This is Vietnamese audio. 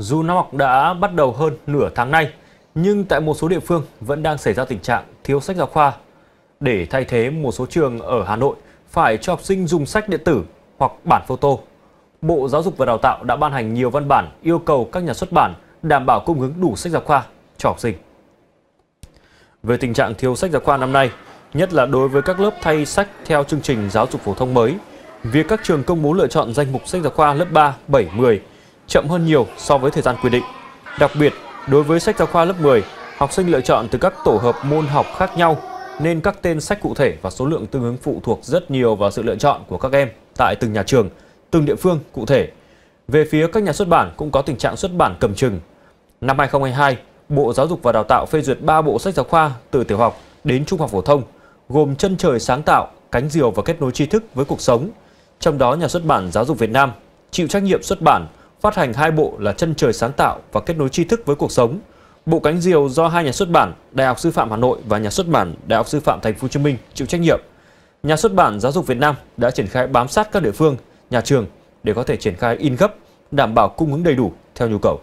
Dù năm học đã bắt đầu hơn nửa tháng nay, nhưng tại một số địa phương vẫn đang xảy ra tình trạng thiếu sách giáo khoa. Để thay thế một số trường ở Hà Nội phải cho học sinh dùng sách điện tử hoặc bản photo. Bộ Giáo dục và Đào tạo đã ban hành nhiều văn bản yêu cầu các nhà xuất bản đảm bảo cung ứng đủ sách giáo khoa cho học sinh. Về tình trạng thiếu sách giáo khoa năm nay, nhất là đối với các lớp thay sách theo chương trình giáo dục phổ thông mới, việc các trường công bố lựa chọn danh mục sách giáo khoa lớp 3, 7, 10 chậm hơn nhiều so với thời gian quy định. Đặc biệt, đối với sách giáo khoa lớp 10, học sinh lựa chọn từ các tổ hợp môn học khác nhau nên các tên sách cụ thể và số lượng tương ứng phụ thuộc rất nhiều vào sự lựa chọn của các em tại từng nhà trường, từng địa phương cụ thể. Về phía các nhà xuất bản cũng có tình trạng xuất bản cầm chừng. Năm 2022, Bộ Giáo dục và Đào tạo phê duyệt 3 bộ sách giáo khoa từ tiểu học đến trung học phổ thông, gồm Chân trời sáng tạo, Cánh diều và kết nối tri thức với cuộc sống. Trong đó, nhà xuất bản Giáo dục Việt Nam chịu trách nhiệm xuất bản phát hành hai bộ là Chân trời sáng tạo và Kết nối tri thức với cuộc sống. Bộ cánh diều do hai nhà xuất bản Đại học Sư phạm Hà Nội và nhà xuất bản Đại học Sư phạm Thành phố Hồ Chí Minh chịu trách nhiệm. Nhà xuất bản Giáo dục Việt Nam đã triển khai bám sát các địa phương, nhà trường để có thể triển khai in gấp, đảm bảo cung ứng đầy đủ theo nhu cầu.